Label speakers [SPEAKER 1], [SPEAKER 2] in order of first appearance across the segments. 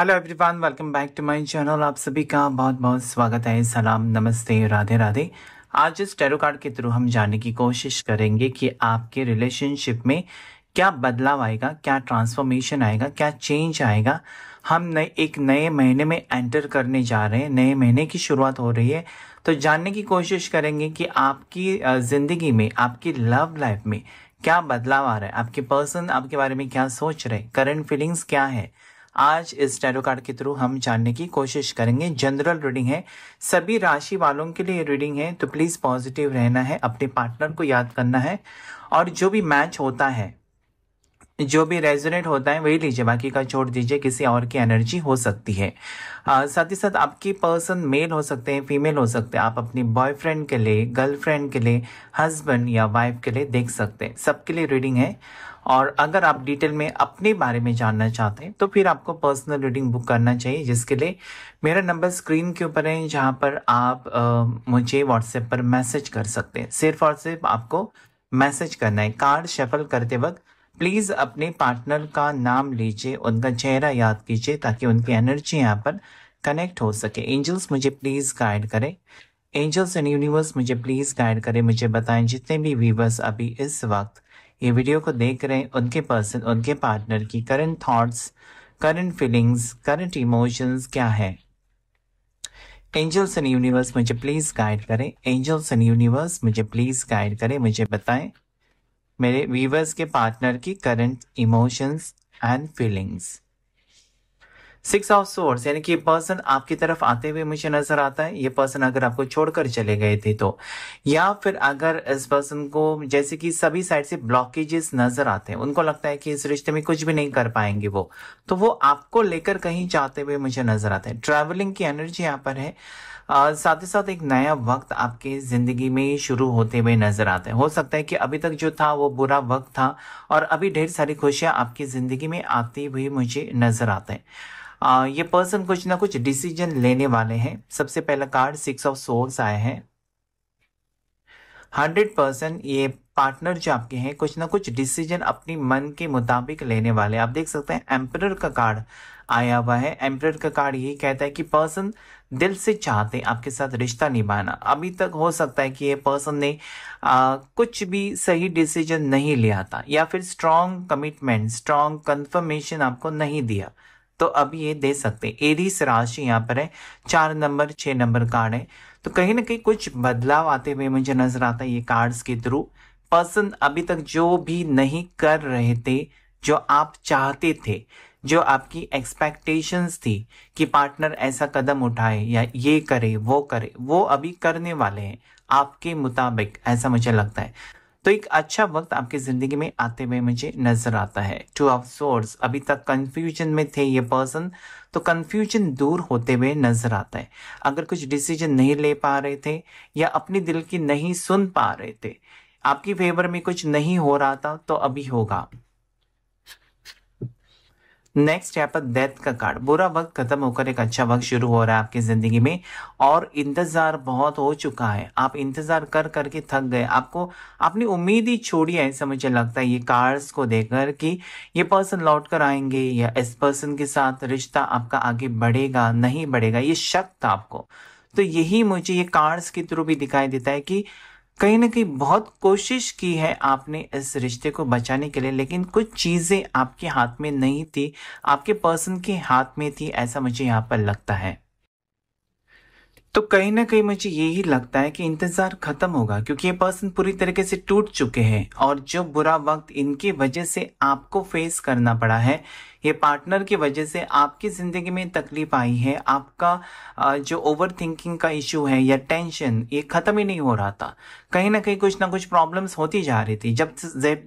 [SPEAKER 1] hello everyone welcome back to my channel आप सभी का बहुत बहुत स्वागत है सलाम नमस्ते राधे राधे आज इस टेरो कार्ड के थ्रू हम जानने की कोशिश करेंगे कि आपके रिलेशनशिप में क्या बदलाव आएगा क्या ट्रांसफॉर्मेशन आएगा क्या चेंज आएगा हम नए एक नए महीने में एंटर करने जा रहे हैं नए महीने की शुरुआत हो रही है तो जानने की कोशिश करेंगे कि आपकी ज़िंदगी में आपकी लव लाइफ में क्या बदलाव आ रहा है आपके पर्सन आपके बारे में क्या सोच रहे हैं करंट फीलिंग्स क्या है आज इस टैरो कार्ड के थ्रू हम जानने की कोशिश करेंगे जनरल रीडिंग है सभी राशि वालों के लिए रीडिंग है तो प्लीज़ पॉजिटिव रहना है अपने पार्टनर को याद करना है और जो भी मैच होता है जो भी रेजोनेट होता है वही लीजिए बाकी का छोड़ दीजिए किसी और की एनर्जी हो सकती है साथ ही साथ आपकी पर्सन मेल हो सकते हैं फीमेल हो सकते हैं आप अपनी बॉयफ्रेंड के लिए गर्लफ्रेंड के लिए हस्बैंड या वाइफ के लिए देख सकते हैं सबके लिए रीडिंग है और अगर आप डिटेल में अपने बारे में जानना चाहते हैं तो फिर आपको पर्सनल रीडिंग बुक करना चाहिए जिसके लिए मेरा नंबर स्क्रीन के ऊपर है जहाँ पर आप आ, मुझे व्हाट्सएप पर मैसेज कर सकते हैं सिर्फ और सिर्फ आपको मैसेज करना है कार्ड शफल करते वक्त प्लीज़ अपने पार्टनर का नाम लीजिए उनका चेहरा याद कीजिए ताकि उनकी एनर्जी यहाँ पर कनेक्ट हो सके एंजल्स मुझे प्लीज़ गाइड करें एंजल्स एंड यूनिवर्स मुझे प्लीज़ गाइड करें मुझे बताएं जितने भी व्यूवर्स अभी इस वक्त ये वीडियो को देख रहे उनके पर्सन उनके पार्टनर की current thoughts current feelings current emotions क्या है एंजल्स एंड यूनिवर्स मुझे प्लीज़ गाइड करें एंजल्स एंड यूनिवर्स मुझे प्लीज़ गाइड करें मुझे बताएं मेरे व्यूवर्स के पार्टनर की current emotions and feelings six of swords यानी कि ये पर्सन आपकी तरफ आते हुए मुझे नजर आता है ये पर्सन अगर आपको छोड़कर चले गए थे तो या फिर अगर इस पर्सन को जैसे कि सभी साइड से ब्लॉकेजेस नजर आते हैं उनको लगता है कि इस रिश्ते में कुछ भी नहीं कर पाएंगे वो तो वो आपको लेकर कहीं जाते हुए मुझे नजर आते हैं ट्रेवलिंग की एनर्जी यहाँ पर है साथ ही साथ एक नया वक्त आपके जिंदगी में शुरू होते हुए नजर आता है हो सकता है कि अभी तक जो था वो बुरा वक्त था और अभी ढेर सारी खुशियां आपकी जिंदगी में आती हुई मुझे नजर आते हैं आ, ये पर्सन कुछ ना कुछ डिसीजन लेने वाले हैं सबसे पहला कार्ड सिक्स ऑफ सोर्स आए हैं हंड्रेड परसेंट ये पार्टनर जो आपके हैं कुछ ना कुछ डिसीजन अपनी मन के मुताबिक लेने वाले आप देख सकते हैं एम्पर का कार्ड आया हुआ है एम्पर का कार्ड यही कहता है कि पर्सन दिल से चाहते आपके साथ रिश्ता निभाना अभी तक हो सकता है कि ये पर्सन ने आ, कुछ भी सही डिसीजन नहीं लिया था या फिर स्ट्रांग कमिटमेंट स्ट्रांग कंफर्मेशन आपको नहीं दिया तो अब ये दे सकते हैं एरीस राशि यहाँ पर है चार नंबर छह नंबर कार्ड है तो कहीं ना कहीं कुछ बदलाव आते हुए मुझे नजर आता है ये कार्ड्स के थ्रू पर्सन अभी तक जो भी नहीं कर रहे थे जो आप चाहते थे जो आपकी एक्सपेक्टेशंस थी कि पार्टनर ऐसा कदम उठाए या ये करे वो करे वो अभी करने वाले हैं आपके मुताबिक ऐसा मुझे लगता है तो एक अच्छा वक्त आपकी जिंदगी में आते हुए मुझे नजर आता है टू ऑफ सोर्स अभी तक कंफ्यूजन में थे ये पर्सन तो कंफ्यूजन दूर होते हुए नजर आता है अगर कुछ डिसीजन नहीं ले पा रहे थे या अपने दिल की नहीं सुन पा रहे थे आपकी फेवर में कुछ नहीं हो रहा था तो अभी होगा नेक्स्ट यहाँ पर डेथ का कार्ड बुरा वक्त खत्म होकर एक अच्छा वक्त शुरू हो रहा है आपकी जिंदगी में और इंतजार बहुत हो चुका है आप इंतजार कर करके थक गए आपको आपने उम्मीद ही छोड़ी है ऐसा मुझे लगता है ये कार्ड्स को देखकर कि ये पर्सन लौट कर आएंगे या इस पर्सन के साथ रिश्ता आपका आगे बढ़ेगा नहीं बढ़ेगा ये शक था आपको तो यही मुझे ये कार्ड्स के थ्रू भी दिखाई देता है कि कहीं ना कहीं बहुत कोशिश की है आपने इस रिश्ते को बचाने के लिए लेकिन कुछ चीज़ें आपके हाथ में नहीं थी आपके पर्सन के हाथ में थी ऐसा मुझे यहाँ पर लगता है तो कहीं ना कहीं मुझे यही लगता है कि इंतज़ार ख़त्म होगा क्योंकि ये पर्सन पूरी तरीके से टूट चुके हैं और जो बुरा वक्त इनकी वजह से आपको फेस करना पड़ा है ये पार्टनर की वजह से आपकी ज़िंदगी में तकलीफ आई है आपका जो ओवर थिंकिंग का इशू है या टेंशन ये ख़त्म ही नहीं हो रहा था कहीं ना कहीं कुछ ना कुछ प्रॉब्लम्स होती जा रही थी जब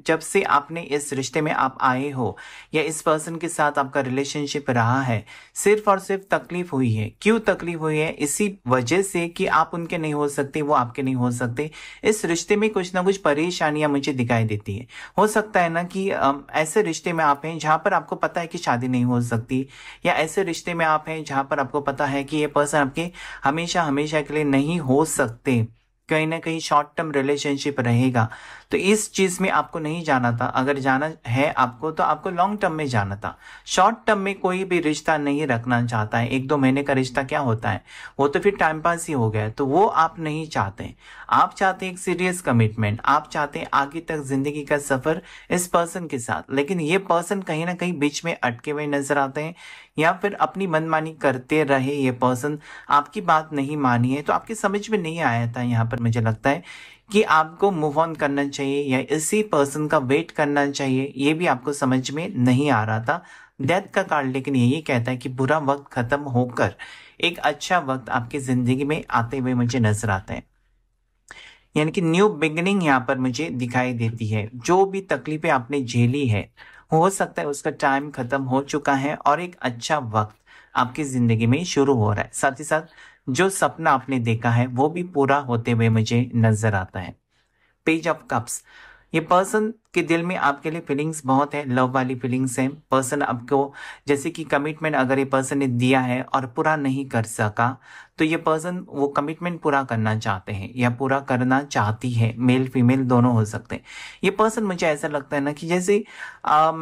[SPEAKER 1] जब से आपने इस रिश्ते में आप आए हो या इस पर्सन के साथ आपका रिलेशनशिप रहा है सिर्फ और सिर्फ तकलीफ हुई है क्यों तकलीफ हुई है इसी वजह से कि आप उनके नहीं हो सकते वो आपके नहीं हो सकते इस रिश्ते में कुछ ना कुछ परेशानियां मुझे दिखाई देती है हो सकता है ना कि ऐसे रिश्ते में आप हैं जहां पर आपको पता है कि शादी नहीं हो सकती या ऐसे रिश्ते में आप हैं जहां पर आपको पता है कि ये पर्सन आपके हमेशा हमेशा के लिए नहीं हो सकते कहीं ना कहीं शॉर्ट टर्म रिलेशनशिप रहेगा तो इस चीज़ में आपको नहीं जाना था अगर जाना है आपको तो आपको लॉन्ग टर्म में जाना था शॉर्ट टर्म में कोई भी रिश्ता नहीं रखना चाहता है एक दो महीने का रिश्ता क्या होता है वो तो फिर टाइम पास ही हो गया तो वो आप नहीं चाहते आप चाहते एक सीरियस कमिटमेंट आप चाहते हैं आगे तक जिंदगी का सफर इस पर्सन के साथ लेकिन ये पर्सन कहीं ना कहीं बीच में अटके हुए नजर आते हैं या फिर अपनी मनमानी करते रहे ये पर्सन आपकी बात नहीं मानी है तो आपकी समझ में नहीं आया था यहाँ पर मुझे लगता है कि आपको मूव ऑन करना चाहिए या इसी पर्सन का वेट करना चाहिए ये भी आपको समझ में नहीं आ रहा था डेथ का कार्ड लेकिन यही कहता है कि बुरा वक्त खत्म होकर एक अच्छा वक्त आपकी जिंदगी में आते हुए मुझे नजर आता है यानी कि न्यू बिगनिंग यहाँ पर मुझे दिखाई देती है जो भी तकलीफें आपने झेली है हो सकता है उसका टाइम खत्म हो चुका है और एक अच्छा वक्त आपकी जिंदगी में शुरू हो रहा है साथ ही साथ जो सपना आपने देखा है वो भी पूरा होते हुए मुझे नजर आता है पेज ऑफ कप्स ये पर्सन कि दिल में आपके लिए फीलिंग्स बहुत है लव वाली फीलिंग्स हैं पर्सन आपको जैसे कि कमिटमेंट अगर ये पर्सन ने दिया है और पूरा नहीं कर सका तो ये पर्सन वो कमिटमेंट पूरा करना चाहते हैं या पूरा करना चाहती है मेल फीमेल दोनों हो सकते हैं ये पर्सन मुझे ऐसा लगता है ना कि जैसे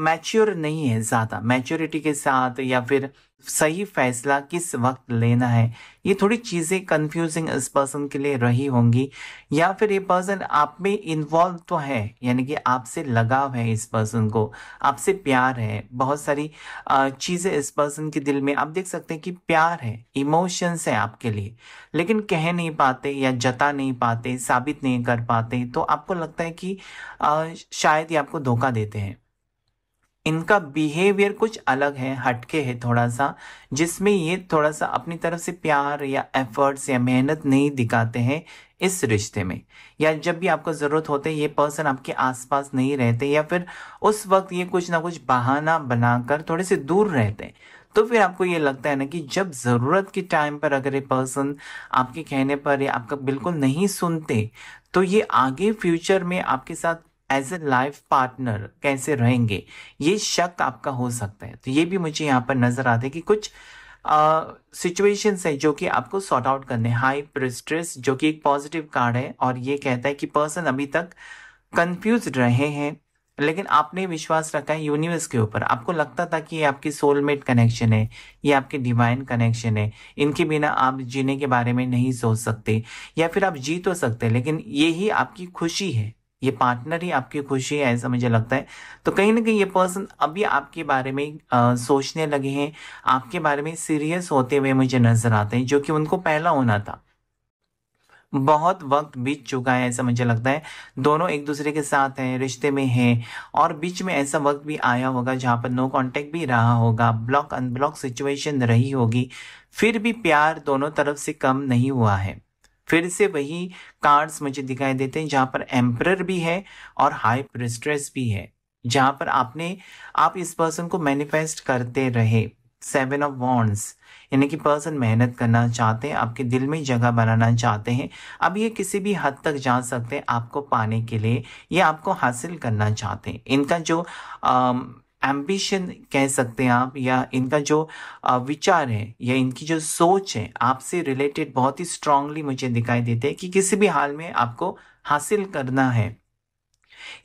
[SPEAKER 1] मैच्योर नहीं है ज़्यादा मैच्योरिटी के साथ या फिर सही फैसला किस वक्त लेना है ये थोड़ी चीज़ें कंफ्यूजिंग इस पर्सन के लिए रही होंगी या फिर ये पर्सन आप में इन्वॉल्व तो है यानी कि आपसे आपसे लगाव है इस पर्सन को आपसे प्यार है बहुत सारी चीज़ें इस पर्सन के दिल में आप देख सकते हैं कि प्यार है इमोशंस है आपके लिए लेकिन कह नहीं पाते या जता नहीं पाते साबित नहीं कर पाते तो आपको लगता है कि आ, शायद ये आपको धोखा देते हैं इनका बिहेवियर कुछ अलग है हटके है थोड़ा सा जिसमें ये थोड़ा सा अपनी तरफ से प्यार या एफर्ट्स या मेहनत नहीं दिखाते हैं इस रिश्ते में या जब भी आपको ज़रूरत होते ये पर्सन आपके आसपास नहीं रहते या फिर उस वक्त ये कुछ ना कुछ बहाना बनाकर थोड़े से दूर रहते हैं तो फिर आपको ये लगता है ना कि जब ज़रूरत के टाइम पर अगर ये पर्सन आपके कहने पर या आपका बिल्कुल नहीं सुनते तो ये आगे फ्यूचर में आपके साथ एज ए लाइफ पार्टनर कैसे रहेंगे ये शक आपका हो सकता है तो ये भी मुझे यहाँ पर नजर आता है कि कुछ uh, है जो कि आपको सॉर्ट आउट करने हाई प्रिस्ट्रेस जो कि एक पॉजिटिव कार्ड है और ये कहता है कि पर्सन अभी तक कंफ्यूज रहे हैं लेकिन आपने विश्वास रखा है यूनिवर्स के ऊपर आपको लगता था कि ये आपकी सोलमेट कनेक्शन है ये आपके डिवाइन कनेक्शन है इनके बिना आप जीने के बारे में नहीं सोच सकते या फिर आप जी तो सकते लेकिन ये ही आपकी खुशी है ये पार्टनर ही आपकी खुशी है ऐसा मुझे लगता है तो कहीं ना कहीं ये पर्सन अभी आपके बारे में आ, सोचने लगे हैं आपके बारे में सीरियस होते हुए मुझे नजर आते हैं जो कि उनको पहला होना था बहुत वक्त बीत चुका है ऐसा मुझे लगता है दोनों एक दूसरे के साथ हैं रिश्ते में हैं और बीच में ऐसा वक्त भी आया होगा जहां पर नो कांटेक्ट भी रहा होगा ब्लॉक अनब्लॉक सिचुएशन रही होगी फिर भी प्यार दोनों तरफ से कम नहीं हुआ है फिर से वही कार्ड्स मुझे दिखाई देते हैं जहाँ पर एम्प्रर भी है और हाई प्रिस्ट्रेस भी है जहाँ पर आपने आप इस पर्सन को मैनिफेस्ट करते रहे सेवन ऑफ वॉन्ड्स यानी कि पर्सन मेहनत करना चाहते हैं आपके दिल में जगह बनाना चाहते हैं अब ये किसी भी हद तक जा सकते हैं आपको पाने के लिए ये आपको हासिल करना चाहते हैं इनका जो एम्बिशन कह सकते हैं आप या इनका जो विचार है या इनकी जो सोच है आपसे रिलेटेड बहुत ही स्ट्रांगली मुझे दिखाई देते हैं कि किसी भी हाल में आपको हासिल करना है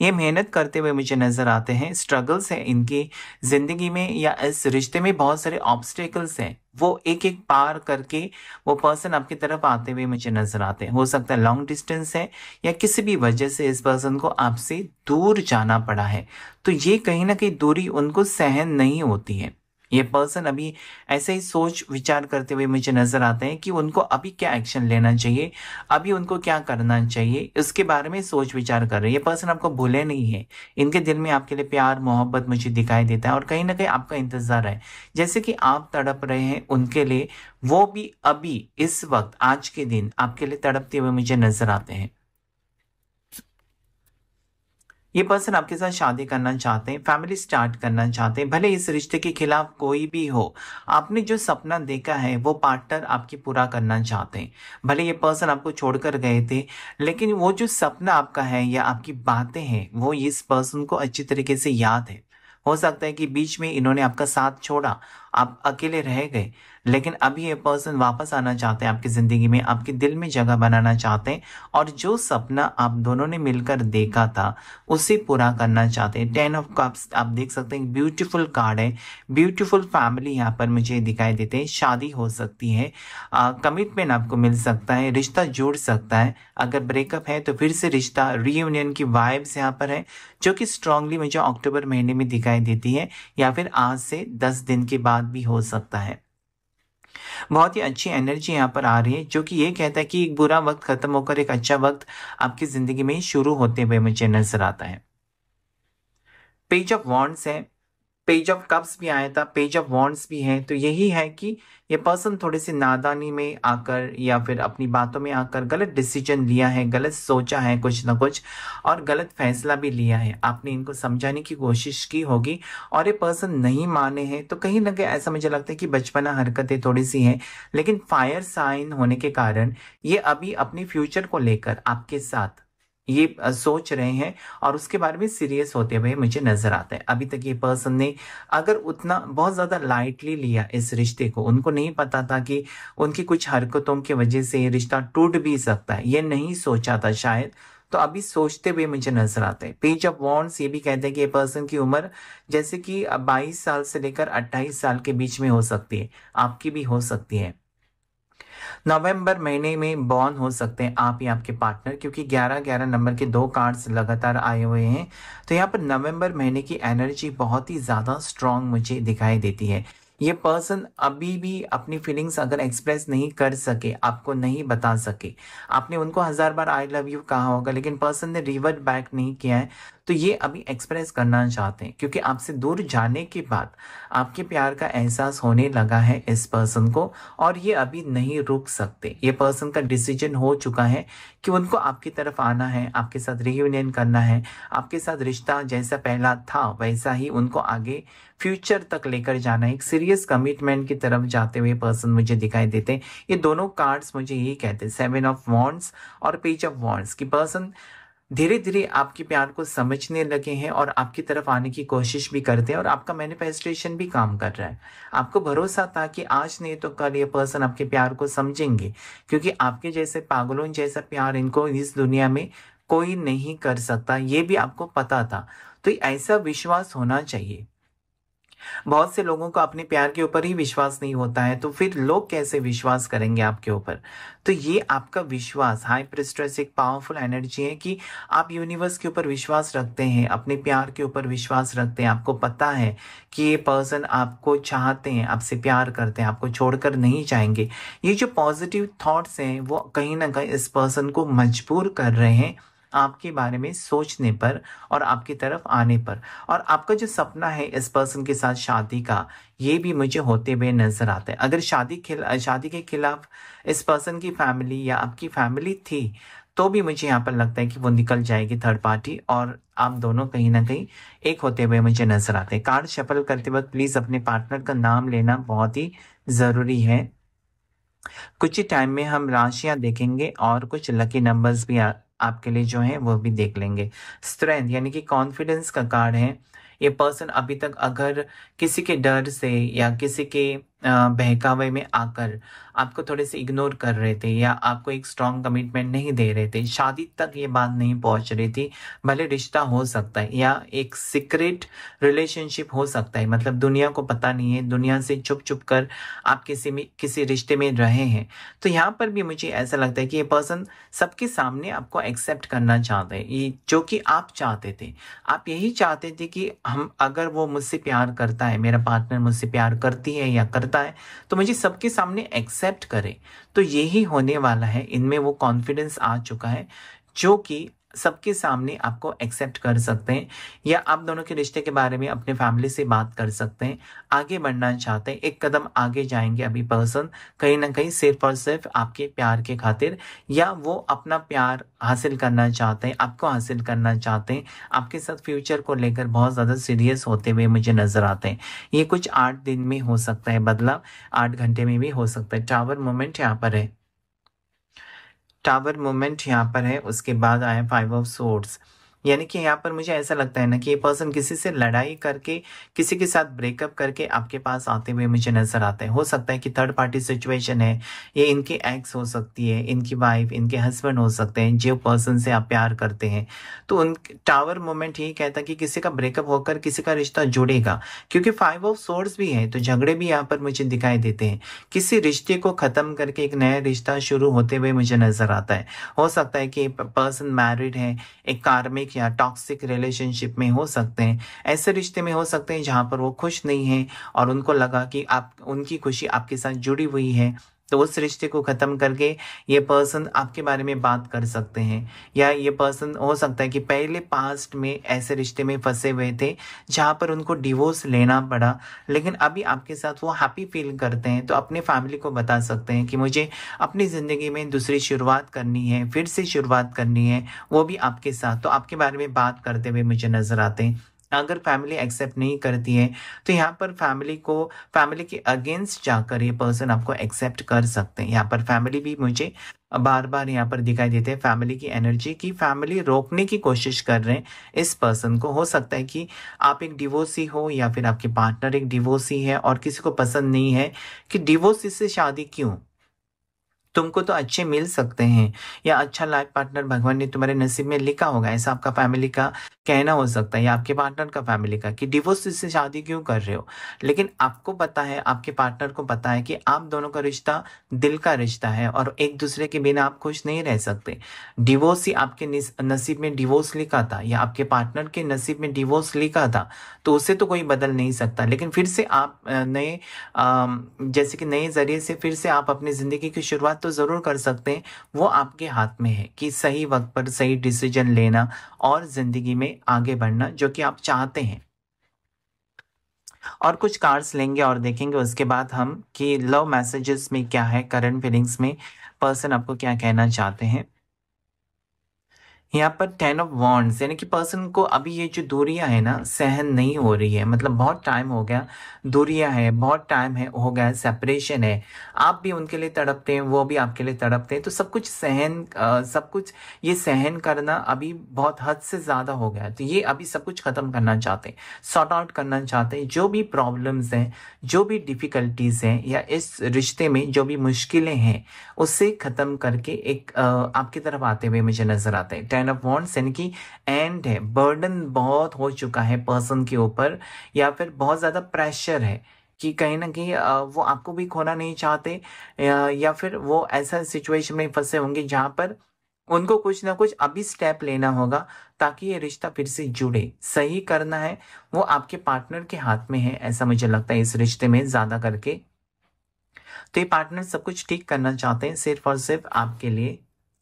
[SPEAKER 1] ये मेहनत करते हुए मुझे नज़र आते हैं स्ट्रगल्स हैं इनकी ज़िंदगी में या इस रिश्ते में बहुत सारे ऑब्स्टेकल्स हैं वो एक एक पार करके वो पर्सन आपकी तरफ आते हुए मुझे नज़र आते हैं हो सकता है लॉन्ग डिस्टेंस है या किसी भी वजह से इस पर्सन को आपसे दूर जाना पड़ा है तो ये कहीं ना कहीं दूरी उनको सहन नहीं होती है ये पर्सन अभी ऐसे ही सोच विचार करते हुए मुझे नज़र आते हैं कि उनको अभी क्या एक्शन लेना चाहिए अभी उनको क्या करना चाहिए उसके बारे में सोच विचार कर रहे हैं ये पर्सन आपको भूले नहीं है इनके दिल में आपके लिए प्यार मोहब्बत मुझे दिखाई देता है और कहीं ना कहीं आपका इंतज़ार है जैसे कि आप तड़प रहे हैं उनके लिए वो भी अभी इस वक्त आज के दिन आपके लिए तड़पते हुए मुझे नज़र आते हैं ये पर्सन आपके साथ शादी करना चाहते हैं फैमिली स्टार्ट करना चाहते हैं भले इस रिश्ते के खिलाफ कोई भी हो आपने जो सपना देखा है वो पार्टनर आपकी पूरा करना चाहते हैं भले ये पर्सन आपको छोड़कर गए थे लेकिन वो जो सपना आपका है या आपकी बातें हैं वो इस पर्सन को अच्छी तरीके से याद है हो सकता है कि बीच में इन्होंने आपका साथ छोड़ा आप अकेले रह गए लेकिन अभी ये पर्सन वापस आना चाहते हैं आपकी ज़िंदगी में आपके दिल में जगह बनाना चाहते हैं और जो सपना आप दोनों ने मिलकर देखा था उसे पूरा करना चाहते हैं टेन ऑफ कप्स आप देख सकते हैं ब्यूटीफुल कार्ड है ब्यूटीफुल फैमिली यहाँ पर मुझे दिखाई देते हैं शादी हो सकती है कमिटमेंट आपको मिल सकता है रिश्ता जुड़ सकता है अगर ब्रेकअप है तो फिर से रिश्ता रीयूनियन की वाइब्स यहाँ पर है जो कि स्ट्रांगली मुझे अक्टूबर महीने में दिखाई देती है या फिर आज से दस दिन के बाद भी हो सकता है बहुत ही अच्छी एनर्जी यहाँ पर आ रही है जो कि ये कहता है कि एक बुरा वक्त खत्म होकर एक अच्छा वक्त आपकी जिंदगी में शुरू होते हुए मुझे नजर आता है पेज ऑफ वॉन्ट्स है पेज ऑफ कप्स भी आया था पेज ऑफ वॉन्ट्स भी है तो यही है कि ये पर्सन थोड़े से नादानी में आकर या फिर अपनी बातों में आकर गलत डिसीजन लिया है गलत सोचा है कुछ ना कुछ और गलत फैसला भी लिया है आपने इनको समझाने की कोशिश की होगी और ये पर्सन नहीं माने हैं तो कहीं ना कहीं ऐसा मुझे लगता है कि बचपना हरकतें थोड़ी सी हैं लेकिन फायर साइन होने के कारण ये अभी अपने फ्यूचर को लेकर आपके साथ ये सोच रहे हैं और उसके बारे में सीरियस होते हुए मुझे नजर आता है अभी तक ये पर्सन ने अगर उतना बहुत ज्यादा लाइटली लिया इस रिश्ते को उनको नहीं पता था कि उनकी कुछ हरकतों की वजह से ये रिश्ता टूट भी सकता है ये नहीं सोचा था शायद तो अभी सोचते हुए मुझे नजर आते हैं पेज ऑफ वॉन्ट्स ये भी कहते हैं कि ये पर्सन की उम्र जैसे कि 22 साल से लेकर 28 साल के बीच में हो सकती है आपकी भी हो सकती है नवंबर महीने में बॉर्न हो सकते हैं आप या आपके पार्टनर क्योंकि 11 11 नंबर के दो कार्ड्स लगातार आए हुए हैं तो यहाँ पर नवंबर महीने की एनर्जी बहुत ही ज़्यादा स्ट्रांग मुझे दिखाई देती है ये पर्सन अभी भी अपनी फीलिंग्स अगर एक्सप्रेस नहीं कर सके आपको नहीं बता सके आपने उनको हज़ार बार आई लव यू कहा होगा लेकिन पर्सन ने रिवर्ट बैक नहीं किया है तो ये अभी एक्सप्रेस करना चाहते हैं क्योंकि आपसे दूर जाने के बाद आपके प्यार का एहसास होने लगा है इस पर्सन को और ये अभी नहीं रुक सकते ये पर्सन का डिसीजन हो चुका है कि उनको आपकी तरफ आना है आपके साथ रियूनियन करना है आपके साथ रिश्ता जैसा पहला था वैसा ही उनको आगे फ्यूचर तक लेकर जाना है एक सीरियस कमिटमेंट की तरफ जाते हुए पर्सन मुझे दिखाई देते हैं ये दोनों कार्ड्स मुझे यही कहते हैं सेवन ऑफ वॉन्ट्स और पेज ऑफ वॉन्ट्स कि पर्सन धीरे धीरे आपके प्यार को समझने लगे हैं और आपकी तरफ आने की कोशिश भी करते हैं और आपका मैनिफेस्टेशन भी काम कर रहा है आपको भरोसा था कि आज नहीं तो कल ये पर्सन आपके प्यार को समझेंगे क्योंकि आपके जैसे पागलों जैसा प्यार इनको इस दुनिया में कोई नहीं कर सकता ये भी आपको पता था तो ऐसा विश्वास होना चाहिए बहुत से लोगों को अपने प्यार के ऊपर ही विश्वास नहीं होता है तो फिर लोग कैसे विश्वास करेंगे आपके ऊपर तो ये आपका विश्वास हाई प्रिस्ट्रेस एक पावरफुल एनर्जी है कि आप यूनिवर्स के ऊपर विश्वास रखते हैं अपने प्यार के ऊपर विश्वास रखते हैं आपको पता है कि ये पर्सन आपको चाहते हैं आपसे प्यार करते हैं आपको छोड़कर नहीं जाएंगे ये जो पॉजिटिव थाट्स हैं वो कहीं ना कहीं इस पर्सन को मजबूर कर रहे हैं आपके बारे में सोचने पर और आपकी तरफ आने पर और आपका जो सपना है इस पर्सन के साथ शादी का ये भी मुझे होते हुए नजर आता है अगर शादी शादी के खिलाफ इस पर्सन की फैमिली या आपकी फैमिली थी तो भी मुझे यहाँ पर लगता है कि वो निकल जाएगी थर्ड पार्टी और आप दोनों कहीं ना कहीं एक होते हुए मुझे नजर आते हैं कार्ड शफल करते वक्त प्लीज अपने पार्टनर का नाम लेना बहुत ही जरूरी है कुछ ही टाइम में हम राशियां देखेंगे और कुछ लकी नंबर्स भी आपके लिए जो है वो भी देख लेंगे स्ट्रेंथ यानी कि कॉन्फिडेंस का कार्ड है ये पर्सन अभी तक अगर किसी के डर से या किसी के बहकावे में आकर आपको थोड़े से इग्नोर कर रहे थे या आपको एक स्ट्रॉन्ग कमिटमेंट नहीं दे रहे थे शादी तक ये बात नहीं पहुंच रही थी भले रिश्ता हो सकता है या एक सीक्रेट रिलेशनशिप हो सकता है मतलब दुनिया को पता नहीं है दुनिया से छुप छुप कर आप किसी में किसी रिश्ते में रहे हैं तो यहाँ पर भी मुझे ऐसा लगता है कि ये पर्सन सबके सामने आपको एक्सेप्ट करना चाहता है ये जो कि आप चाहते थे आप यही चाहते थे कि हम अगर वो मुझसे प्यार करता है मेरा पार्टनर मुझसे प्यार करती है या करता होता है तो मुझे सबके सामने एक्सेप्ट करे तो यही होने वाला है इनमें वो कॉन्फिडेंस आ चुका है जो कि सबके सामने आपको एक्सेप्ट कर सकते हैं या आप दोनों के रिश्ते के बारे में अपने फैमिली से बात कर सकते हैं आगे बढ़ना चाहते हैं एक कदम आगे जाएंगे अभी पर्सन कहीं ना कहीं सिर्फ और सिर्फ आपके प्यार के खातिर या वो अपना प्यार हासिल करना चाहते हैं आपको हासिल करना चाहते हैं आपके साथ फ्यूचर को लेकर बहुत ज़्यादा सीरियस होते हुए मुझे नज़र आते हैं ये कुछ आठ दिन में हो सकता है बदलाव आठ घंटे में भी हो सकता है टावर मोमेंट यहाँ पर है टावर मोमेंट यहाँ पर है उसके बाद आया फाइव ऑफ सोर्ड्स यानी कि यहाँ पर मुझे ऐसा लगता है ना कि ये पर्सन किसी से लड़ाई करके किसी के साथ ब्रेकअप करके आपके पास आते हुए मुझे नजर आते हैं हो सकता है कि थर्ड पार्टी सिचुएशन है ये इनकी एक्स हो सकती है इनकी वाइफ इनके हस्बैंड हो सकते हैं जो पर्सन से आप प्यार करते हैं तो उन टावर मोमेंट यही कहता है कि किसी का ब्रेकअप होकर किसी का रिश्ता जुड़ेगा क्योंकि फाइव ऑफ सोर्स भी है तो झगड़े भी यहाँ पर मुझे दिखाई देते हैं किसी रिश्ते को खत्म करके एक नया रिश्ता शुरू होते हुए मुझे नजर आता है हो सकता है कि पर्सन मैरिड है एक कार्मिक टॉक्सिक या टॉक्सिक रिलेशनशिप में हो सकते हैं ऐसे रिश्ते में हो सकते हैं जहाँ पर वो खुश नहीं है और उनको लगा कि आप उनकी खुशी आपके साथ जुड़ी हुई है तो उस रिश्ते को ख़त्म करके ये पर्सन आपके बारे में बात कर सकते हैं या ये पर्सन हो सकता है कि पहले पास्ट में ऐसे रिश्ते में फंसे हुए थे जहाँ पर उनको डिवोर्स लेना पड़ा लेकिन अभी आपके साथ वो हैप्पी फील करते हैं तो अपने फैमिली को बता सकते हैं कि मुझे अपनी ज़िंदगी में दूसरी शुरुआत करनी है फिर से शुरुआत करनी है वो भी आपके साथ तो आपके बारे में बात करते हुए मुझे नज़र आते हैं अगर फैमिली एक्सेप्ट नहीं करती है तो यहाँ पर फैमिली को फैमिली के अगेंस्ट जाकर ये पर्सन आपको एक्सेप्ट कर सकते हैं यहाँ पर फैमिली भी मुझे बार बार यहाँ पर दिखाई देते हैं फैमिली की एनर्जी की फैमिली रोकने की कोशिश कर रहे हैं इस पर्सन को हो सकता है कि आप एक डिवोर्सी हो या फिर आपके पार्टनर एक डिवोर्सी है और किसी को पसंद नहीं है कि डिवोर्सी से शादी क्यों तुमको तो अच्छे मिल सकते हैं या अच्छा लाइफ पार्टनर भगवान ने तुम्हारे नसीब में लिखा होगा ऐसा आपका फैमिली का कहना हो सकता है या आपके पार्टनर का फैमिली का कि डिवोर्स से शादी क्यों कर रहे हो लेकिन आपको पता है आपके पार्टनर को पता है कि आप दोनों का रिश्ता दिल का रिश्ता है और एक दूसरे के बिना आप खुश नहीं रह सकते डिवोर्स ही आपके नसीब में डिवोर्स लिखा था या आपके पार्टनर के नसीब में डिवोर्स लिखा था तो उसे तो कोई बदल नहीं सकता लेकिन फिर से आप नए जैसे कि नए जरिए से फिर से आप अपनी ज़िंदगी की शुरुआत तो तो ज़रूर कर सकते हैं वो आपके हाथ में है कि सही वक्त पर सही डिसीजन लेना और ज़िंदगी में आगे बढ़ना जो कि आप चाहते हैं और कुछ कार्ड्स लेंगे और देखेंगे उसके बाद हम कि लव मैसेजेस में क्या है करंट फीलिंग्स में पर्सन आपको क्या कहना चाहते हैं यहाँ पर टेन ऑफ वॉन्ड्स यानी कि पर्सन को अभी ये जो दूरियाँ है ना सहन नहीं हो रही है मतलब बहुत टाइम हो गया दूरिया है बहुत टाइम है हो गया सेपरेशन है आप भी उनके लिए तड़पते हैं वो भी आपके लिए तड़पते हैं तो सब कुछ सहन आ, सब कुछ ये सहन करना अभी बहुत हद से ज़्यादा हो गया तो ये अभी सब कुछ ख़त्म करना चाहते हैं सॉर्ट आउट करना चाहते हैं जो भी प्रॉब्लम्स हैं जो भी डिफ़िकल्टीज़ हैं या इस रिश्ते में जो भी मुश्किलें हैं उससे ख़त्म करके एक आ, आपकी तरफ आते हुए मुझे नज़र आते हैं टेन नाइन ऑफ वॉन्ट्स यानी कि एंड है बर्डन बहुत हो चुका है पर्सन के ऊपर या फिर बहुत ज़्यादा प्रेशर है कि कहीं ना कहीं वो आपको भी खोना नहीं चाहते या, या फिर वो ऐसा सिचुएशन में फंसे होंगे जहाँ पर उनको कुछ ना कुछ अभी स्टेप लेना होगा ताकि ये रिश्ता फिर से जुड़े सही करना है वो आपके पार्टनर के हाथ में है ऐसा मुझे लगता है इस रिश्ते में ज़्यादा करके तो ये पार्टनर सब कुछ ठीक करना चाहते हैं सिर्फ और सिर्फ आपके लिए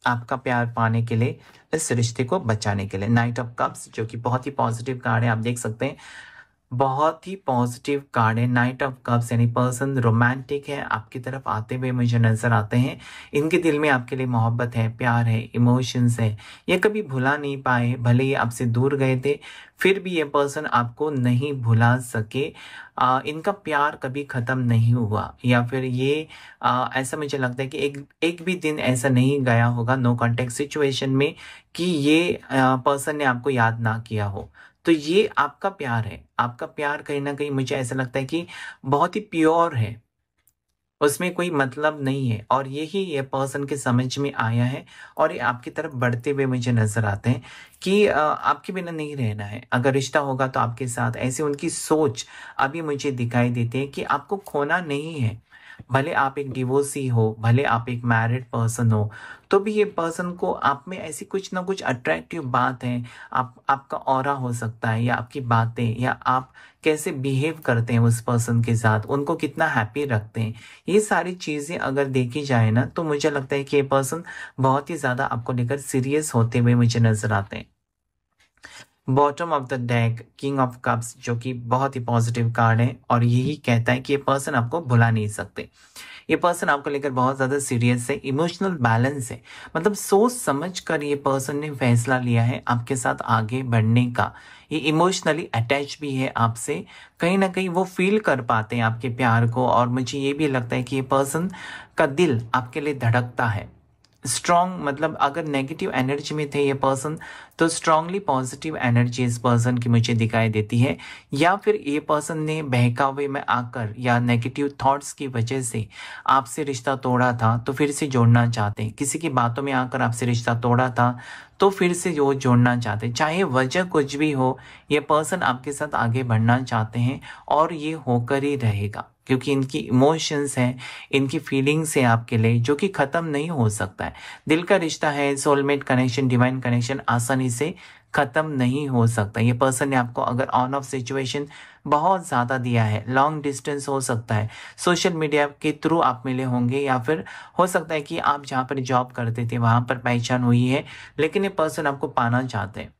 [SPEAKER 1] आपका प्यार पाने के लिए इस रिश्ते को बचाने के लिए नाइट ऑफ कप्स जो कि बहुत ही पॉजिटिव कार्ड है आप देख सकते हैं बहुत ही पॉजिटिव कार्ड है नाइट ऑफ कप्स यानी पर्सन रोमांटिक है आपकी तरफ आते हुए मुझे नजर आते हैं इनके दिल में आपके लिए मोहब्बत है प्यार है इमोशंस है ये कभी भुला नहीं पाए भले ही आपसे दूर गए थे फिर भी ये पर्सन आपको नहीं भुला सके आ, इनका प्यार कभी ख़त्म नहीं हुआ या फिर ये आ, ऐसा मुझे लगता है कि एक एक भी दिन ऐसा नहीं गया होगा नो कॉन्टेक्ट सिचुएशन में कि ये पर्सन ने आपको याद ना किया हो तो ये आपका प्यार है आपका प्यार कहीं ना कहीं मुझे ऐसा लगता है कि बहुत ही प्योर है उसमें कोई मतलब नहीं है और यही ये पर्सन के समझ में आया है और ये आपकी तरफ बढ़ते हुए मुझे नज़र आते हैं कि आपके बिना नहीं रहना है अगर रिश्ता होगा तो आपके साथ ऐसे उनकी सोच अभी मुझे दिखाई देती है कि आपको खोना नहीं है भले आप एक डिवोर्सी हो भले आप एक मैरिड पर्सन हो तो भी ये पर्सन को आप में ऐसी कुछ ना कुछ अट्रैक्टिव बात है आप आपका और हो सकता है या आपकी बातें या आप कैसे बिहेव करते हैं उस पर्सन के साथ उनको कितना हैप्पी रखते हैं ये सारी चीज़ें अगर देखी जाए ना तो मुझे लगता है कि ये पर्सन बहुत ही ज़्यादा आपको लेकर सीरियस होते हुए मुझे नज़र आते हैं bottom of the deck king of cups जो कि बहुत ही पॉजिटिव कार्ड है और यही कहता है कि ये पर्सन आपको भुला नहीं सकते ये पर्सन आपको लेकर बहुत ज़्यादा सीरियस है इमोशनल बैलेंस है मतलब सोच समझ कर ये पर्सन ने फैसला लिया है आपके साथ आगे बढ़ने का ये इमोशनली अटैच भी है आपसे कहीं ना कहीं वो फील कर पाते हैं आपके प्यार को और मुझे ये भी लगता है कि ये पर्सन का दिल आपके लिए धड़कता है स्ट्रॉन्ग मतलब अगर नेगेटिव एनर्जी में थे ये पर्सन तो स्ट्रांगली पॉजिटिव एनर्जी इस पर्सन की मुझे दिखाई देती है या फिर ये पर्सन ने बहकावे में आकर या नेगेटिव थॉट्स की वजह से आपसे रिश्ता तोड़ा था तो फिर से जोड़ना चाहते हैं किसी की बातों में आकर आपसे रिश्ता तोड़ा था तो फिर से वो जोड़ना चाहते हैं चाहे वजह कुछ भी हो ये पर्सन आपके साथ आगे बढ़ना चाहते हैं और ये होकर ही रहेगा क्योंकि इनकी इमोशंस हैं इनकी फीलिंग्स हैं आपके लिए जो कि ख़त्म नहीं हो सकता है दिल का रिश्ता है सोलमेट कनेक्शन डिवाइन कनेक्शन आसानी से ख़त्म नहीं हो सकता ये पर्सन ने आपको अगर ऑन ऑफ सिचुएशन बहुत ज़्यादा दिया है लॉन्ग डिस्टेंस हो सकता है सोशल मीडिया के थ्रू आप मिले होंगे या फिर हो सकता है कि आप जहाँ पर जॉब करते थे वहाँ पर पहचान हुई है लेकिन ये पर्सन आपको पाना चाहते हैं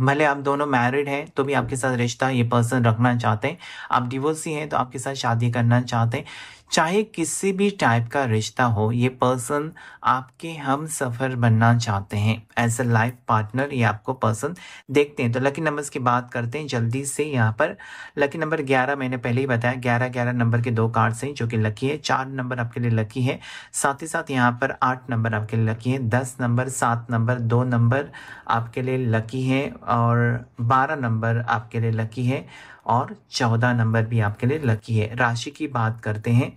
[SPEAKER 1] भले आप दोनों मैरिड हैं तो भी आपके साथ रिश्ता ये पर्सन रखना चाहते हैं आप डिवोर्सी हैं तो आपके साथ शादी करना चाहते हैं चाहे किसी भी टाइप का रिश्ता हो ये पर्सन आपके हम सफ़र बनना चाहते हैं एज अ लाइफ पार्टनर ये आपको पर्सन देखते हैं तो लकी नंबर्स की बात करते हैं जल्दी से यहाँ पर लकी नंबर ग्यारह मैंने पहले ही बताया ग्यारह ग्यारह नंबर के दो कार्ड्स हैं जो कि लकी है चार नंबर आपके लिए लकी है साथ ही साथ यहाँ पर आठ नंबर आपके लिए लकी है दस नंबर सात नंबर दो नंबर आपके लिए लकी है और बारह नंबर आपके लिए लकी है और चौदह नंबर भी आपके लिए लकी है राशि की बात करते हैं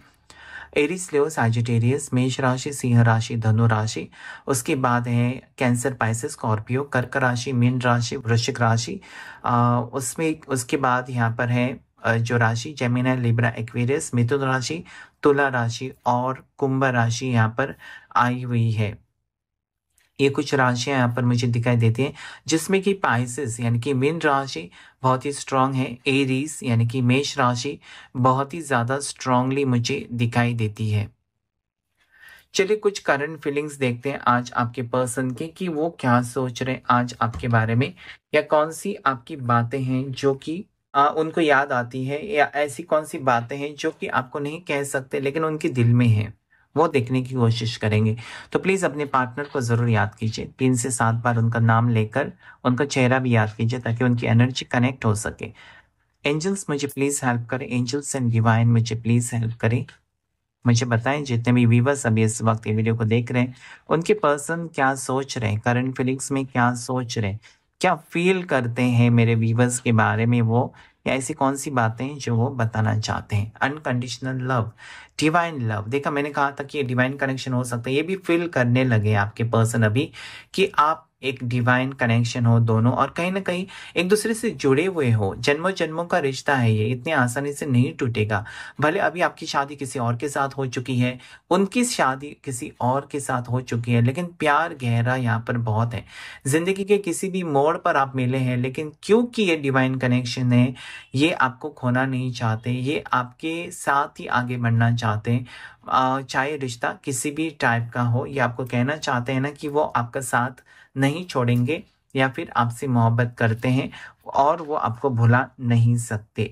[SPEAKER 1] एरिस लियो सैजिटेरियस मेष राशि सिंह राशि धनु राशि उसके बाद है कैंसर पाइसिस स्कॉर्पियो कर्क राशि मीन राशि वृश्चिक राशि उसमें उसके बाद यहाँ पर है जो राशि जेमिना लिब्रा एक्वेरियस मिथुन राशि तुला राशि और कुंभ राशि यहाँ पर आई हुई है ये कुछ राशियां यहाँ पर मुझे दिखाई देती हैं जिसमें कि पाइसिस यानी कि मीन राशि बहुत ही स्ट्रांग है एरीज यानी कि मेष राशि बहुत ही ज़्यादा स्ट्रांगली मुझे दिखाई देती है चलिए कुछ करंट फीलिंग्स देखते हैं आज आपके पर्सन के कि वो क्या सोच रहे हैं आज आपके बारे में या कौन सी आपकी बातें हैं जो कि उनको याद आती है या ऐसी कौन सी बातें हैं जो कि आपको नहीं कह सकते लेकिन उनके दिल में है वो देखने की कोशिश करेंगे तो प्लीज़ अपने पार्टनर को ज़रूर याद कीजिए तीन से सात बार उनका नाम लेकर उनका चेहरा भी याद कीजिए ताकि उनकी एनर्जी कनेक्ट हो सके एंजल्स मुझे प्लीज़ हेल्प करें एंजल्स एंड डिवाइन मुझे प्लीज़ हेल्प करें मुझे बताएं जितने भी व्यूवर्स अभी इस वक्त ये वीडियो को देख रहे हैं उनके पर्सन क्या सोच रहे हैं करंट फीलिंग्स में क्या सोच रहे हैं क्या फील करते हैं मेरे व्यूवर्स के बारे में वो या ऐसी कौन सी बातें जो वो बताना चाहते हैं अनकंडीशनल लव डिवाइन लव देखा मैंने कहा था कि ये डिवाइन कनेक्शन हो सकता है ये भी फील करने लगे आपके पर्सन अभी कि आप एक डिवाइन कनेक्शन हो दोनों और कहीं ना कहीं एक दूसरे से जुड़े हुए हो जन्मों जन्मों का रिश्ता है ये इतने आसानी से नहीं टूटेगा भले अभी आपकी शादी किसी और के साथ हो चुकी है उनकी शादी किसी और के साथ हो चुकी है लेकिन प्यार गहरा यहाँ पर बहुत है जिंदगी के किसी भी मोड़ पर आप मिले हैं लेकिन क्योंकि ये डिवाइन कनेक्शन है ये आपको खोना नहीं चाहते ये आपके साथ ही आगे बढ़ना चाहते हैं चाहे रिश्ता किसी भी टाइप का हो ये आपको कहना चाहते हैं ना कि वो आपका साथ नहीं छोड़ेंगे या फिर आपसे मोहब्बत करते हैं और वो आपको भुला नहीं सकते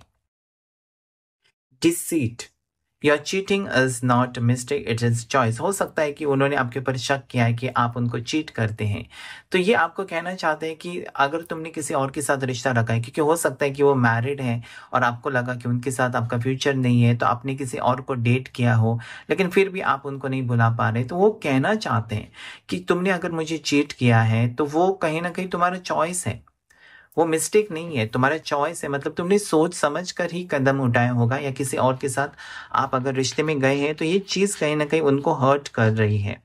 [SPEAKER 1] deceit your cheating is not mistake it is choice हो सकता है कि उन्होंने आपके ऊपर शक किया है कि आप उनको चीट करते हैं तो ये आपको कहना चाहते हैं कि अगर तुमने किसी और के साथ रिश्ता रखा है क्योंकि हो सकता है कि वो मैरिड है और आपको लगा कि उनके साथ आपका फ्यूचर नहीं है तो आपने किसी और को डेट किया हो लेकिन फिर भी आप उनको नहीं बुला पा रहे तो वो कहना चाहते हैं कि तुमने अगर मुझे चीट किया है तो वो कहीं ना कहीं तुम्हारा चॉइस है वो मिस्टेक नहीं है तुम्हारा चॉइस है मतलब तुमने सोच समझ कर ही कदम उठाया होगा या किसी और के साथ आप अगर रिश्ते में गए हैं तो ये चीज़ कहीं ना कहीं उनको हर्ट कर रही है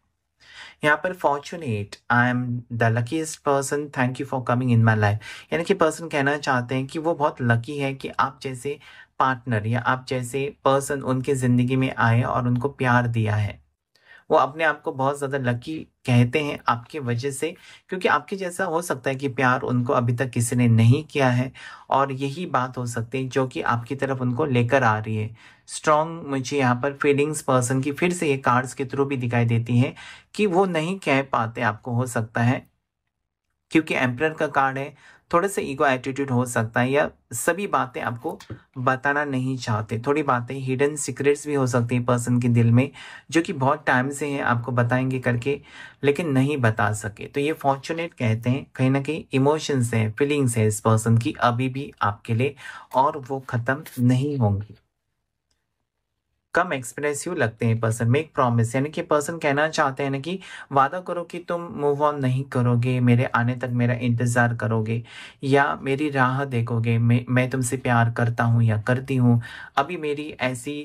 [SPEAKER 1] यहाँ पर fortunate I am the luckiest person thank you for coming in my life यानी कि पर्सन कहना चाहते हैं कि वो बहुत लकी है कि आप जैसे पार्टनर या आप जैसे पर्सन उनके ज़िंदगी में आए और उनको प्यार दिया है वो अपने आप को बहुत ज़्यादा लकी कहते हैं आपकी वजह से क्योंकि आपके जैसा हो सकता है कि प्यार उनको अभी तक किसी ने नहीं किया है और यही बात हो सकती है जो कि आपकी तरफ उनको लेकर आ रही है स्ट्रॉन्ग मुझे यहाँ पर फीलिंग्स पर्सन की फिर से ये कार्ड्स के थ्रू भी दिखाई देती है कि वो नहीं कह पाते आपको हो सकता है क्योंकि एम्प्रर का कार्ड है थोड़े से ईगो एटीट्यूड हो सकता है या सभी बातें आपको बताना नहीं चाहते थोड़ी बातें हिडन सीक्रेट्स भी हो सकती है पर्सन के दिल में जो कि बहुत टाइम से हैं आपको बताएंगे करके लेकिन नहीं बता सके तो ये फॉर्चुनेट कहते हैं कहीं ना कहीं इमोशंस हैं फीलिंग्स हैं इस पर्सन की अभी भी आपके लिए और वो ख़त्म नहीं होंगी कम एक्सप्रेसिव लगते हैं पर्सन मेक प्रॉमिस यानी कि पर्सन कहना चाहते हैं ना कि वादा करो कि तुम मूव ऑन नहीं करोगे मेरे आने तक मेरा इंतज़ार करोगे या मेरी राह देखोगे मैं मैं तुमसे प्यार करता हूँ या करती हूँ अभी मेरी ऐसी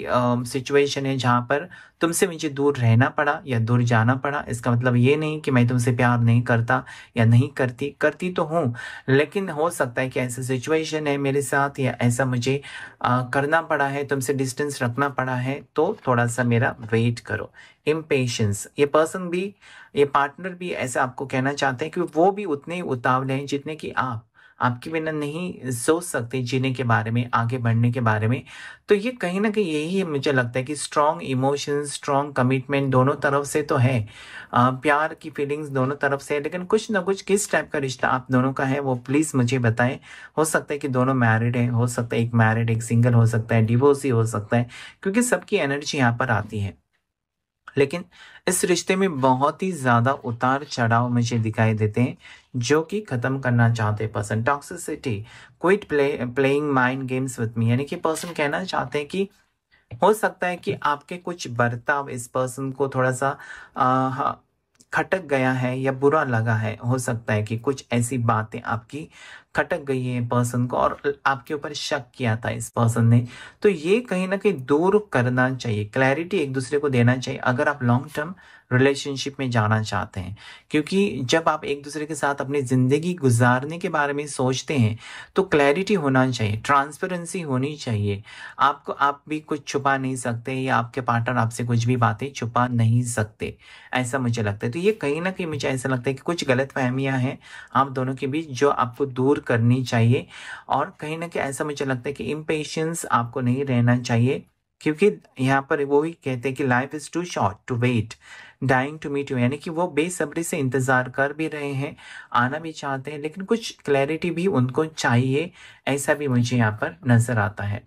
[SPEAKER 1] सिचुएशन है जहाँ पर तुमसे मुझे दूर रहना पड़ा या दूर जाना पड़ा इसका मतलब ये नहीं कि मैं तुमसे प्यार नहीं करता या नहीं करती करती तो हूँ लेकिन हो सकता है कि ऐसा सिचुएशन है मेरे साथ या ऐसा मुझे आ, करना पड़ा है तुमसे डिस्टेंस रखना पड़ा है तो थोड़ा सा मेरा वेट करो इम्पेशंस ये पर्सन भी ये पार्टनर भी ऐसा आपको कहना चाहते हैं कि वो भी उतने उतावले हैं जितने कि आप आपके बिना नहीं सोच सकते जीने के बारे में आगे बढ़ने के बारे में तो ये कहीं ना कहीं यही मुझे लगता है कि स्ट्रांग इमोशन स्ट्रांग कमिटमेंट दोनों तरफ से तो है आ, प्यार की फीलिंग्स दोनों तरफ से है लेकिन कुछ ना कुछ किस टाइप का रिश्ता आप दोनों का है वो प्लीज़ मुझे बताएं हो सकता है कि दोनों मैरिड हैं हो सकता है एक मैरिड एक सिंगल हो सकता है डिवोर्स ही हो सकता है क्योंकि सबकी एनर्जी यहाँ पर आती है लेकिन इस रिश्ते में बहुत ही ज़्यादा उतार चढ़ाव मुझे दिखाई देते हैं जो कि ख़त्म करना चाहते person toxicity quit play playing mind games with me यानी कि पर्सन कहना चाहते हैं कि हो सकता है कि आपके कुछ बर्ताव इस पर्सन को थोड़ा सा आ, खटक गया है या बुरा लगा है हो सकता है कि कुछ ऐसी बातें आपकी खटक गई है पर्सन को और आपके ऊपर शक किया था इस पर्सन ने तो ये कहीं ना कहीं दूर करना चाहिए क्लैरिटी एक दूसरे को देना चाहिए अगर आप लॉन्ग टर्म रिलेशनशिप में जाना चाहते हैं क्योंकि जब आप एक दूसरे के साथ अपनी ज़िंदगी गुजारने के बारे में सोचते हैं तो क्लैरिटी होना चाहिए ट्रांसपेरेंसी होनी चाहिए आपको आप भी कुछ छुपा नहीं सकते या आपके पार्टनर आपसे कुछ भी बातें छुपा नहीं सकते ऐसा मुझे लगता है तो ये कहीं ना कहीं मुझे ऐसा लगता है कि कुछ गलत फहमियाँ हैं आप दोनों के बीच जो आपको दूर करनी चाहिए और कहीं ना कहीं ऐसा मुझे लगता है कि इम्पेशंस आपको नहीं रहना चाहिए क्योंकि यहाँ पर वो ही कहते हैं कि life is too short to wait dying to meet you यानी कि वो बेसब्री से इंतज़ार कर भी रहे हैं आना भी चाहते हैं लेकिन कुछ क्लैरिटी भी उनको चाहिए ऐसा भी मुझे यहाँ पर नज़र आता है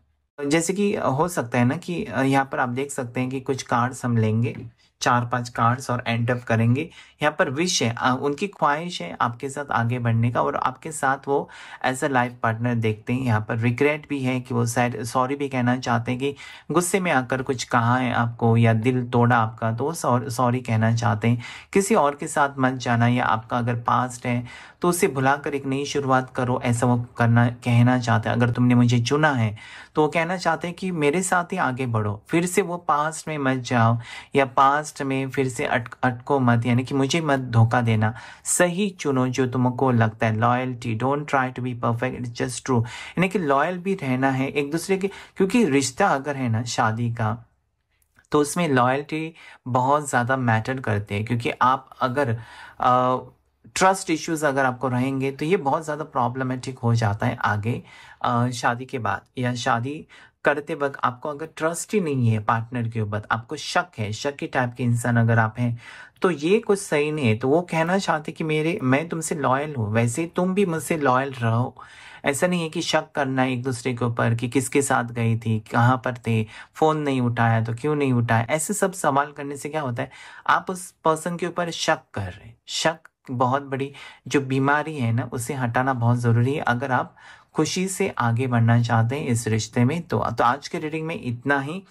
[SPEAKER 1] जैसे कि हो सकता है ना कि यहाँ पर आप देख सकते हैं कि कुछ कार्ड्स हम लेंगे चार पांच कार्ड्स और एंड अप करेंगे यहाँ पर विश है उनकी ख्वाहिश है आपके साथ आगे बढ़ने का और आपके साथ वो एज अ लाइफ पार्टनर देखते हैं यहाँ पर रिग्रेट भी है कि वो सैड सॉरी भी कहना चाहते हैं कि गुस्से में आकर कुछ कहा है आपको या दिल तोड़ा आपका तो वो सॉरी कहना चाहते हैं किसी और के साथ मत जाना या आपका अगर पास्ट है तो उसे भुला एक नई शुरुआत करो ऐसा वो करना कहना चाहते हैं अगर तुमने मुझे चुना है तो वो कहना चाहते हैं कि मेरे साथ ही आगे बढ़ो फिर से वो पास्ट में मत जाओ या पास्ट में फिर से अट अटको मत यानी कि मुझे मत धोखा देना सही चुनो जो तुमको लगता है loyalty don't try to be perfect it's just true यानी कि लॉयल भी रहना है एक दूसरे के क्योंकि रिश्ता अगर है ना शादी का तो उसमें लॉयल्टी बहुत ज़्यादा मैटर करते हैं क्योंकि आप अगर आ, ट्रस्ट इश्यूज अगर आपको रहेंगे तो ये बहुत ज़्यादा प्रॉब्लमेटिक हो जाता है आगे शादी के बाद या शादी करते वक्त आपको अगर ट्रस्ट ही नहीं है पार्टनर के ऊपर आपको शक है शक के टाइप के इंसान अगर आप हैं तो ये कुछ सही नहीं है तो वो कहना चाहते कि मेरे मैं तुमसे लॉयल हूँ वैसे तुम भी मुझसे लॉयल रहो ऐसा नहीं है कि शक करना एक दूसरे के ऊपर कि किसके साथ गई थी कहाँ पर थे फ़ोन नहीं उठाया तो क्यों नहीं उठाया ऐसे सब सवाल करने से क्या होता है आप उस पर्सन के ऊपर शक कर रहे हैं शक बहुत बड़ी जो बीमारी है ना उसे हटाना बहुत ज़रूरी है अगर आप खुशी से आगे बढ़ना चाहते हैं इस रिश्ते में तो तो आज के रीडिंग में इतना ही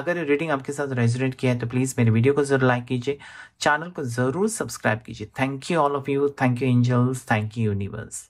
[SPEAKER 1] अगर रीडिंग आपके साथ रेजोनेट किया है तो प्लीज़ मेरे वीडियो को ज़रूर लाइक कीजिए चैनल को ज़रूर सब्सक्राइब कीजिए thank you all of you thank you angels thank you universe